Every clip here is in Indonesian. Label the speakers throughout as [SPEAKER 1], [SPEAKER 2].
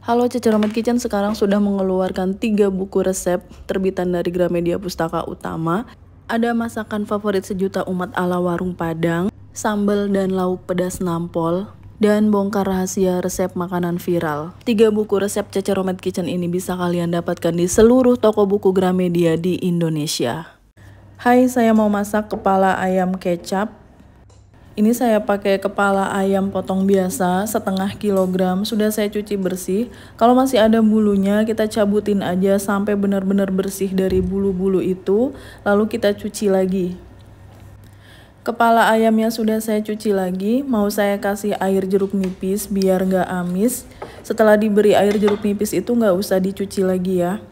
[SPEAKER 1] Halo Ceceromit Kitchen sekarang sudah mengeluarkan 3 buku resep terbitan dari Gramedia Pustaka Utama. Ada masakan favorit sejuta umat ala warung Padang, sambal dan lauk pedas nampol, dan bongkar rahasia resep makanan viral. Tiga buku resep Ceceromit Kitchen ini bisa kalian dapatkan di seluruh toko buku Gramedia di Indonesia. Hai, saya mau masak kepala ayam kecap ini saya pakai kepala ayam potong biasa setengah kilogram, sudah saya cuci bersih. Kalau masih ada bulunya, kita cabutin aja sampai benar-benar bersih dari bulu-bulu itu, lalu kita cuci lagi. Kepala ayamnya sudah saya cuci lagi, mau saya kasih air jeruk nipis biar nggak amis. Setelah diberi air jeruk nipis itu nggak usah dicuci lagi ya.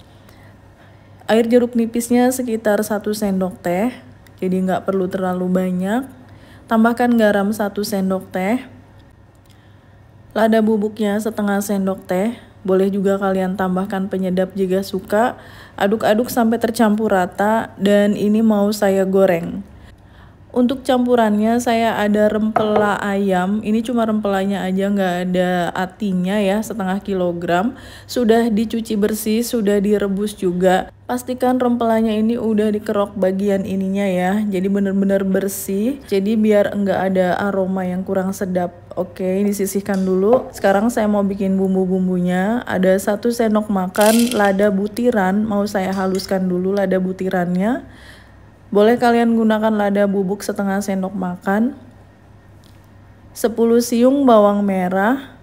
[SPEAKER 1] Air jeruk nipisnya sekitar 1 sendok teh, jadi nggak perlu terlalu banyak Tambahkan garam 1 sendok teh. Lada bubuknya setengah sendok teh. Boleh juga kalian tambahkan penyedap jika suka. Aduk-aduk sampai tercampur rata dan ini mau saya goreng. Untuk campurannya saya ada rempela ayam, ini cuma rempelanya aja nggak ada atinya ya setengah kilogram. Sudah dicuci bersih, sudah direbus juga. Pastikan rempelanya ini udah dikerok bagian ininya ya, jadi bener-bener bersih. Jadi biar nggak ada aroma yang kurang sedap. Oke, ini sisihkan dulu. Sekarang saya mau bikin bumbu-bumbunya. Ada satu sendok makan lada butiran, mau saya haluskan dulu lada butirannya. Boleh kalian gunakan lada bubuk setengah sendok makan, 10 siung bawang merah,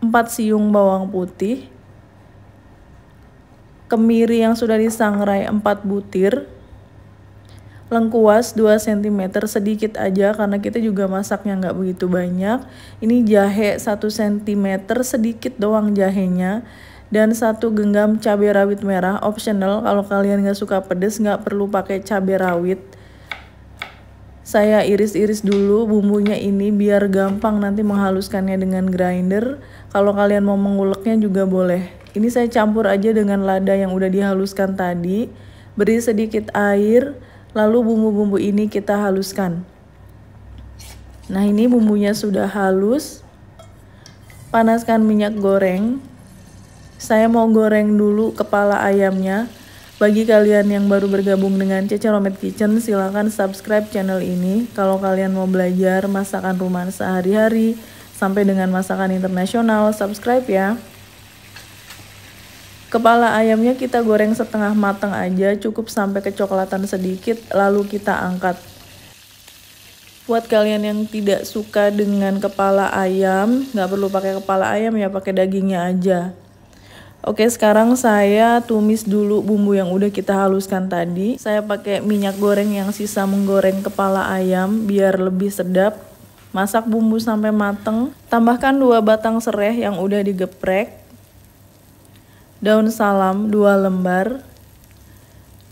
[SPEAKER 1] 4 siung bawang putih, kemiri yang sudah disangrai 4 butir, lengkuas 2 cm sedikit aja karena kita juga masaknya nggak begitu banyak. Ini jahe 1 cm sedikit doang jahenya dan satu genggam cabai rawit merah optional kalau kalian nggak suka pedes nggak perlu pakai cabai rawit saya iris-iris dulu bumbunya ini biar gampang nanti menghaluskannya dengan grinder kalau kalian mau menguleknya juga boleh ini saya campur aja dengan lada yang udah dihaluskan tadi beri sedikit air lalu bumbu-bumbu ini kita haluskan nah ini bumbunya sudah halus panaskan minyak goreng saya mau goreng dulu kepala ayamnya. Bagi kalian yang baru bergabung dengan Cece Romet Kitchen, silahkan subscribe channel ini. Kalau kalian mau belajar masakan rumah sehari-hari, sampai dengan masakan internasional, subscribe ya. Kepala ayamnya kita goreng setengah matang aja, cukup sampai kecoklatan sedikit, lalu kita angkat. Buat kalian yang tidak suka dengan kepala ayam, nggak perlu pakai kepala ayam ya, pakai dagingnya aja. Oke, sekarang saya tumis dulu bumbu yang udah kita haluskan tadi. Saya pakai minyak goreng yang sisa menggoreng kepala ayam biar lebih sedap. Masak bumbu sampai mateng. Tambahkan 2 batang serai yang udah digeprek. Daun salam 2 lembar.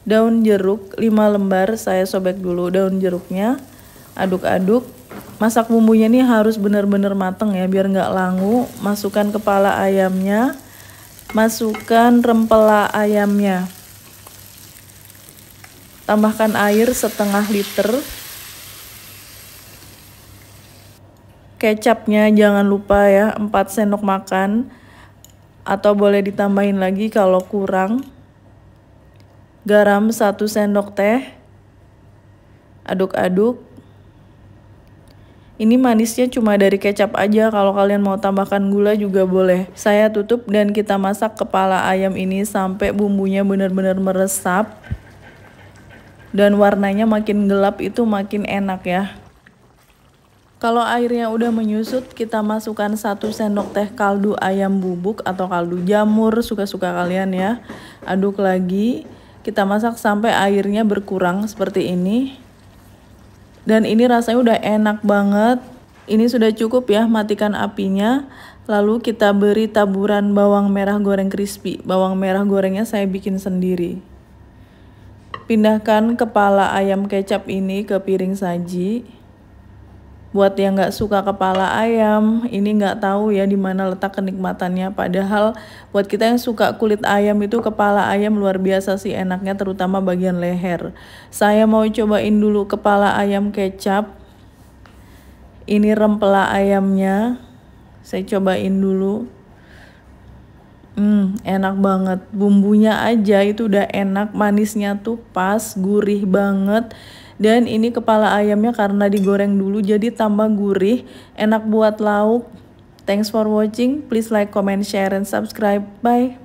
[SPEAKER 1] Daun jeruk 5 lembar, saya sobek dulu daun jeruknya. Aduk-aduk masak bumbunya ini harus benar-benar mateng ya biar nggak langu masukkan kepala ayamnya Masukkan rempela ayamnya. Tambahkan air setengah liter. Kecapnya jangan lupa ya, 4 sendok makan. Atau boleh ditambahin lagi kalau kurang. Garam 1 sendok teh. Aduk-aduk ini manisnya cuma dari kecap aja, kalau kalian mau tambahkan gula juga boleh. Saya tutup dan kita masak kepala ayam ini sampai bumbunya benar-benar meresap. Dan warnanya makin gelap itu makin enak ya. Kalau airnya udah menyusut, kita masukkan satu sendok teh kaldu ayam bubuk atau kaldu jamur, suka-suka kalian ya. Aduk lagi, kita masak sampai airnya berkurang seperti ini. Dan ini rasanya udah enak banget. Ini sudah cukup ya, matikan apinya. Lalu kita beri taburan bawang merah goreng crispy. Bawang merah gorengnya saya bikin sendiri. Pindahkan kepala ayam kecap ini ke piring saji buat yang nggak suka kepala ayam ini nggak tahu ya di mana letak kenikmatannya padahal buat kita yang suka kulit ayam itu kepala ayam luar biasa sih enaknya terutama bagian leher saya mau cobain dulu kepala ayam kecap ini rempela ayamnya saya cobain dulu Hmm, enak banget. Bumbunya aja itu udah enak, manisnya tuh pas, gurih banget. Dan ini kepala ayamnya karena digoreng dulu jadi tambah gurih, enak buat lauk. Thanks for watching. Please like, comment, share, and subscribe. Bye.